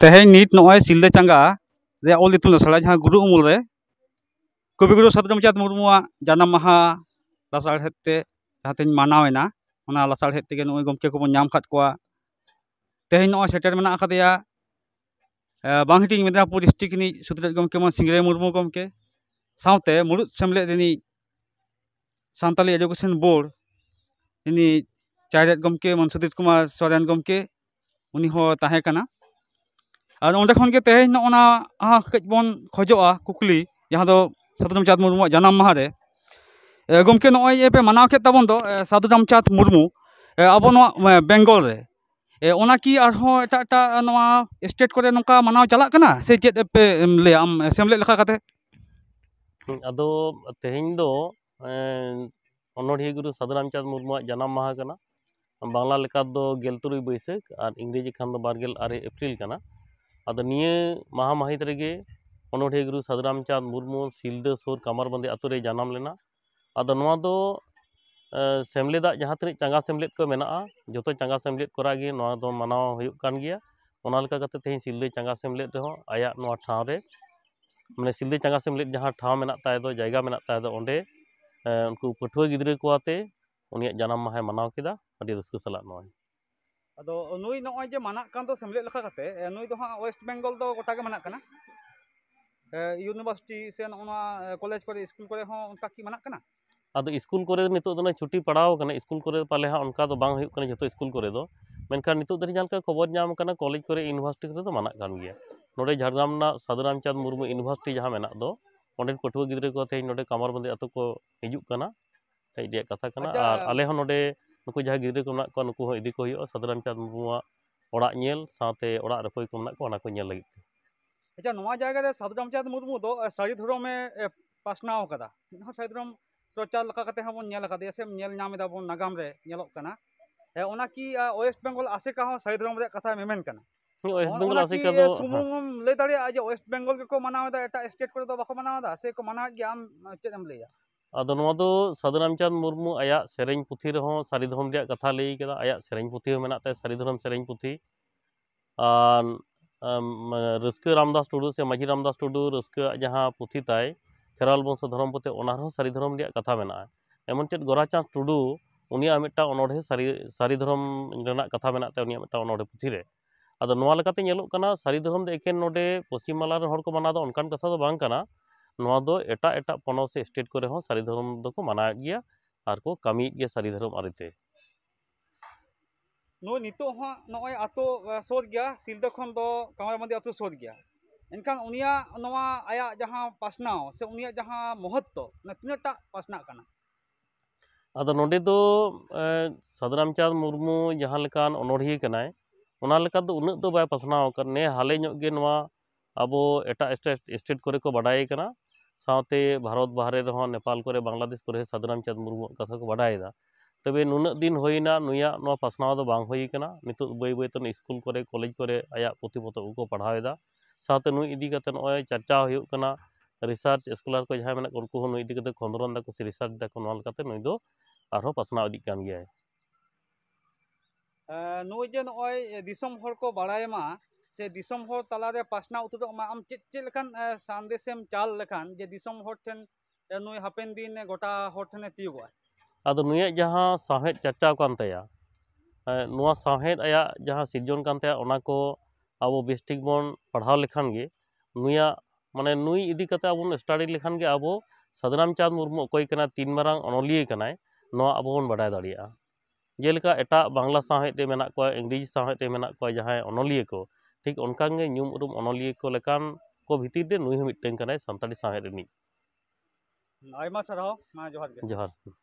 तेहन नित नए सिलदे चांगा ऑल इतुन अखाड़ा जहाँ गुरु उमूल कवि गुरु सदगम चाँद मुर्मू जन्म महा लासाड़े जहाँ मानावेना लासाड़े नए गमे को नाम तेहन नए सेटेर मेना बांगटी मेदिनीपुर डिस्ट्रिक्ट सुतरेज गमे मान सिंगरे मुर्मू गमे साथ मुड़ सेमलेद सानताली एजुकेशन बोर्ड इन गमे मन सुधीर कुमार सोरेन गमके उन्हीं ᱟᱨ ᱚᱸᱰᱮ ᱠᱷᱚᱱ ᱜᱮ ᱛᱮᱦᱮᱧ ᱱᱚᱜᱼᱚ ᱱᱟ ᱠᱟᱹᱡ ᱵᱚᱱ ᱠᱷᱚᱡᱚᱜᱼᱟ ᱠᱩᱠᱞᱤ ᱡᱟᱦᱟᱸ ᱫᱚ ᱥᱟᱫᱷᱩ ᱨᱟᱢᱪᱟᱸᱫᱽ ᱢᱩᱨᱢᱩᱣᱟᱜ ᱡᱟᱱᱟᱢ ᱢᱟᱦᱟ ᱨᱮ ᱜᱚᱢᱠᱮ ᱱᱚᱜᱼᱚᱭ ᱯᱮ ᱢᱟᱱᱟᱣ ᱠᱮᱫ ᱛᱟᱵᱚᱱ ᱫᱚ ᱥᱟᱫᱷᱩ ᱨᱟᱢᱪᱟᱸᱫᱽ ᱢᱩᱨᱢᱩ ᱟᱵᱚ ᱱᱚᱣᱟ ᱵᱮᱝᱜᱚᱞ ᱨᱮ ᱚᱱᱟ ᱠᱤ ᱟᱨᱦᱚᱸ ᱮᱴᱟᱜ ᱮᱴᱟᱜ ᱱᱚᱣᱟ ᱥᱴᱮᱴ ᱠᱚᱨᱮ ᱱᱚᱝᱠᱟ ᱢᱟᱱᱟᱣ ᱪᱟᱞᱟᱜ ᱠᱟᱱᱟ ᱥᱮ ᱪᱮᱫ ᱯᱮ ᱞᱟᱹᱭᱟ ᱟᱢ ᱥᱮᱢᱞᱮᱫ ᱞᱮᱠᱟ ᱠᱟᱛᱮ ᱟᱫᱚ ᱛᱮᱦᱮᱧ ᱫᱚ ᱚᱱᱚᱲᱦᱤᱭᱟᱹ ᱜᱩᱨᱩ ᱥᱟᱫᱷᱩ ᱨᱟᱢᱪᱟᱸᱫᱽ ᱢᱩᱨᱢᱩᱣᱟᱜ ᱡᱟᱱᱟᱢ ᱢᱟᱦᱟ ᱠᱟᱱᱟ ᱵᱟᱝᱞᱟ ᱞᱮᱠᱟ ᱫᱚ ᱜᱮᱞ ᱛᱩᱨᱩᱭ ᱵᱟᱹᱭᱥᱟᱹᱠᱷ ᱟᱨ ᱤᱝᱨᱮᱡᱤ ᱠᱷᱟᱱ ᱫᱚ ᱵᱟᱨᱜᱮᱞ ᱟᱨᱮ ᱮᱯᱨᱤᱞ ᱠᱟᱱᱟ अद महामहित रे अनुढ़ गुरु सदराम चाँद मुरमु सिलद सुर कमरबंदी अतु जानम लेना अद सेमलेद जहाँ तीन चंगा सेमलेद को मेना जो तो चंगा सेमलेद को मानव होना तेज सिलद चंगा सेमलेद रहे आया ठावे मैंने सिलद चंगा सेमलेद जहाँ ठाव में जैगा मे अंडे उनको पठुआ गिद्र को उन जानम माह मानव के रस सला ᱟᱫᱚ ᱱᱩᱭ ᱱᱚᱜᱼᱚᱭ ᱡᱮ ᱢᱟᱱᱟᱜ ᱠᱟᱱ ᱫᱚ ᱥᱮᱢᱞᱮᱫ ᱞᱮᱠᱟ ᱠᱟᱛᱮ ᱱᱩᱭ ᱫᱚ ᱦᱟᱸᱜ ᱳᱭᱮᱥᱴ ᱵᱮᱝᱜᱚᱞ ᱫᱚ ᱜᱚᱴᱟ ᱜᱮ ᱢᱟᱱᱟᱜ ᱠᱟᱱᱟ ᱤᱭᱩᱱᱤᱵᱷᱟᱨᱥᱤᱴᱤ ᱥᱮ ᱱᱚᱜᱼᱚᱱᱟ ᱠᱚᱞᱮᱡᱽ ᱠᱚᱨᱮ ᱤᱥᱠᱩᱞ ᱠᱚᱨᱮ ᱦᱚᱸ ᱚᱱᱠᱟ ᱠᱤ ᱢᱟᱱᱟᱜ ᱠᱟᱱᱟ ᱟᱫᱚ ᱤᱥᱠᱩᱞ ᱠᱚᱨᱮ ᱱᱤᱛᱚᱜ ᱫᱚ ᱪᱷᱩᱴᱤ ᱯᱟᱲᱟᱣ ᱟᱠᱟᱱᱟ ᱤᱥᱠᱩᱞ ᱠᱚᱨᱮ ᱯᱟᱞᱮ ᱦᱟᱸᱜ ᱚᱱᱠᱟ ᱫᱚ ᱵᱟᱝ ᱦᱩᱭᱩᱜ ᱠᱟᱱᱟ ᱡᱚᱛᱚ ᱤᱥᱠᱩᱞ ᱠᱚᱨᱮ ᱫᱚ ᱢᱮᱱᱠᱷᱟᱱ ᱱᱤᱛᱚᱜ ᱫᱷᱟᱹᱨᱤᱡ ᱡᱟᱦᱟᱸ ᱞᱮᱠᱟ ᱠᱷᱚᱵᱚᱨ ᱧᱟᱢ ᱟᱠᱟᱱᱟ ᱠᱚᱞᱮᱡᱽ ᱠᱚᱨᱮ ᱤᱭᱩᱱᱤᱵᱷᱟᱨᱥᱤᱴᱤ ᱠᱚᱨᱮ ᱫᱚ ᱢᱟᱱᱟᱜ ᱠᱟᱱ ᱜᱮᱭᱟ ᱱᱚᱰᱮ ᱡᱷᱟᱲᱜᱨᱟᱢ ᱨᱮᱱᱟᱜ ᱥᱟᱫᱷᱩᱨᱟᱢᱪᱟᱸᱫᱽ ᱢᱩᱨᱢᱩ ᱤᱭᱩᱱᱤᱵᱷᱟᱨᱥᱤᱴᱤ ᱡᱟᱦᱟᱸ ᱢᱮᱱᱟᱜ ᱫᱚ ᱚᱸᱰᱮᱱ ᱯᱟᱹᱴᱷᱩᱣᱟᱹ ᱜᱤᱫᱽᱨᱟᱹ ᱠᱚ ᱛᱮᱦᱮᱧ ᱱᱚᱰᱮ ᱠᱟᱢᱟᱨᱵᱟᱸᱫᱤ ᱟᱛᱳ ᱠᱚ ᱦᱤᱡᱩᱜ ᱠᱟᱱᱟ ᱦᱮᱡ ᱨᱮᱭᱟᱜ ᱠᱟᱛᱷᱟ ᱠᱟᱱᱟ ᱟᱨ ᱟᱞᱮ ᱦᱚᱸ ᱱᱚᱰᱮ नुक जहाँ गिर ᱠᱚ ᱢᱮᱱᱟᱜ ᱠᱚᱣᱟ ᱱᱩᱠᱩ ᱦᱚᱸ अच्छा नवा जगह साधु रामचंद मुर्मू दो सारी धरमे पासनाव का हाँ सारी प्रचार लगा नागाम वेस्ट बेंगल आसे का हो सारी कथा मेमन कना वेस्ट बंगाल वेस्ट बेंगल के को मनाव स्टेट को दो बाको मनाव से को मनाव गया ᱟᱫᱚ ᱱᱚᱣᱟ ᱫᱚ ᱥᱟᱫᱷᱩᱨᱟᱢ ᱪᱟᱸᱫᱽ ᱢᱩᱨᱢᱩ ᱟᱭᱟᱜ ᱥᱮᱨᱮᱧ ᱯᱩᱛᱷᱤ ᱨᱮᱦᱚᱸ ᱥᱟᱹᱨᱤ ᱫᱷᱚᱨᱚᱢ ᱨᱮᱭᱟᱜ ᱠᱟᱛᱷᱟ ᱞᱟᱹᱭ ᱟᱠᱟᱫᱟ ᱟᱭᱟᱜ ᱥᱮᱨᱮᱧ ᱯᱩᱛᱷᱤ ᱦᱚᱸ ᱢᱮᱱᱟᱜ ᱛᱟᱭᱟ ᱥᱟᱹᱨᱤ ᱫᱷᱚᱨᱚᱢ ᱥᱮᱨᱮᱧ ᱯᱩᱛᱷᱤ ᱟᱨ ᱨᱟᱹᱥᱠᱟᱹ ᱨᱟᱢᱫᱟᱥ ᱴᱩᱰᱩ ᱥᱮ ᱢᱟᱹᱡᱷᱤ ᱨᱟᱢᱫᱟᱥ ᱴᱩᱰᱩ ᱨᱟᱹᱥᱠᱟᱹᱣᱟᱜ ᱡᱟᱦᱟᱸ ᱯᱩᱛᱷᱤ ᱛᱟᱭ ᱠᱷᱮᱨᱣᱟᱞ ᱵᱚᱝᱥᱚ ᱫᱷᱚᱨᱚᱢ ᱯᱚᱛᱮ ᱚᱱᱟ ᱨᱮᱦᱚᱸ ᱥᱟᱹᱨᱤ ᱫᱷᱚᱨᱚᱢ ᱨᱮᱭᱟᱜ ᱠᱟᱛᱷᱟ ᱢᱮᱱᱟᱜᱼᱟ ᱮᱢᱚᱱ ᱪᱮᱫ ᱜᱚᱨᱟᱪᱟᱸᱫᱽ ᱴᱩᱰᱩ ᱩᱱᱤᱭᱟᱜ ᱢᱤᱫᱴᱟᱝ ᱚᱱᱚᱬᱦᱮ ᱥᱟᱹᱨᱤ ᱥᱟᱹᱨᱤ ᱫᱷᱚᱨᱚᱢ ᱨᱮᱱᱟᱜ ᱠᱟᱛᱷᱟ ᱢᱮᱱᱟᱜ ᱛᱟᱭᱟ ᱩᱱᱤᱭᱟᱜ ᱢᱤᱫᱴᱟᱝ ᱚᱱᱚᱬᱦᱮ ᱯᱩᱛᱷᱤ ᱨᱮ ᱟᱫᱚ ᱱᱚᱣᱟ ᱞᱮᱠᱟᱛᱮ ᱧᱮᱞᱚᱜ ᱠᱟᱱᱟ ᱥᱟᱹᱨᱤ ᱫᱷᱚᱨᱚᱢ ᱫᱚ ᱮᱠᱮᱱ ᱱᱚᱰᱮ ᱯᱚᱥᱪᱤᱢ ᱵᱟᱝᱞᱟ ᱨᱮᱱ ᱦᱚᱲ ᱠᱚ ᱢᱟᱱᱟᱣ ᱫᱚ ᱚᱱᱠᱟᱱ ᱠᱟᱛᱷᱟ ᱫᱚ ᱵᱟᱝ ᱠᱟᱱᱟ एट एट पनों से स्टेट को सारी धर्म को माना गया और को कमी गया सारी धर्म आरते नित नए अतो सोद गया सिलदा खन कमर मंदिर अतो सोद गया इनखान उनिया नवा आया जहां पासना से उनिया जहां महत्व तीनटा पासना करना अद नोडे तो सदराम चांद मुर्मू जहां लेकान अनोढ़िए कनाय ओना लेका तो उनक तो बाय पासना कर ने हाले नोगे नवा अबो एटा स्टेट स्टेट करे को बडाई कना ᱥᱟᱶᱛᱮ ᱵᱷᱟᱨᱚᱛ ᱵᱟᱦᱨᱮ ᱨᱮᱦᱚᱸ ᱱᱮᱯᱟᱞ ᱠᱚᱨᱮ ᱵᱟᱝᱞᱟᱫᱮᱥ ᱠᱚᱨᱮ ᱥᱟᱫᱷᱩᱨᱟᱢ ᱪᱟᱸᱫᱽ ᱢᱩᱨᱢᱩᱣᱟᱜ ᱠᱟᱛᱷᱟ ᱠᱚ ᱵᱟᱰᱟᱭᱮᱫᱟ ᱛᱚᱵᱮ ᱱᱩᱱᱟᱹᱜ ᱫᱤᱱ ᱦᱩᱭᱱᱟ ᱱᱩᱭᱟᱜ ᱱᱚᱣᱟ ᱯᱟᱥᱱᱟᱣ ᱫᱚ ᱵᱟᱝ ᱦᱩᱭ ᱟᱠᱟᱱᱟ ᱱᱤᱛᱚᱜ ᱵᱟᱹᱭ ᱵᱟᱹᱭᱛᱮ ᱥᱠᱩᱞ ᱠᱚᱨᱮ ᱠᱚᱞᱮᱡᱽ ᱠᱚᱨᱮ ᱟᱭᱟᱜ ᱯᱩᱛᱷᱤ ᱯᱚᱛᱚᱵ ᱠᱚᱠᱚ ᱯᱟᱲᱦᱟᱣᱮᱫᱟ ᱥᱟᱶᱛᱮ ᱱᱩᱭ ᱤᱫᱤ ᱠᱟᱛᱮ ᱱᱚᱜᱼᱚᱭ ᱪᱟᱨᱪᱟᱣ ᱦᱩᱭᱩᱜ ᱠᱟᱱᱟ ᱨᱤᱥᱟᱨᱪ ᱥᱠᱚᱞᱟᱨ ᱠᱚ ᱡᱟᱦᱟᱸᱭ ᱢᱮᱱᱟᱜ ᱠᱚ ᱩᱱᱠᱩ ᱦᱚᱸ ᱱᱩᱭ ᱤᱫᱤ ᱠᱟᱛᱮ ᱠᱷᱚᱸᱫᱽᱨᱚᱱ ᱫᱟᱠᱚ ᱥᱮ ᱨᱤᱥᱟᱨᱪ ᱫᱟᱠᱚ ᱱᱚᱣᱟ ᱞᱮᱠᱟᱛᱮ ᱱᱩᱭ ᱫᱚ ᱟᱨᱦᱚᱸ ᱯᱟᱥᱱᱟᱣ ᱤᱫᱤᱜ ᱠᱟᱱ ᱜᱮᱭᱟᱭ ᱱᱩᱭ ᱡᱮ ᱱᱚᱜᱼᱚᱭ ᱫᱤᱥᱚᱢ ᱦᱚᱲ ᱠᱚ ᱵᱟᱲᱟᱭ ᱢᱟ से दिसम हर तलारे पासना उतरमा आम चे चेकान सानदेशम चाल लेखान जे नई हापेन दिन गोटा हर ठेन अब नुए जहाँ साहेद चर्चा साहेद आया जहाँ सिर्जन करना को अब बेस बन पढ़ा लेखान नुआ माने नुई इदीकते अब स्टाडी लेखान अब सदनाम चाँद मुरमु अकना तीन मारा अनलिया अब बड़ा दाड़ा जेल एट बांगला साहेद मेना इंग्रेजी साहेद मेना जहाँ अनलिया को ठीक उनकाम अनलिया को भितर नुई हमें सानी सहेद जोहार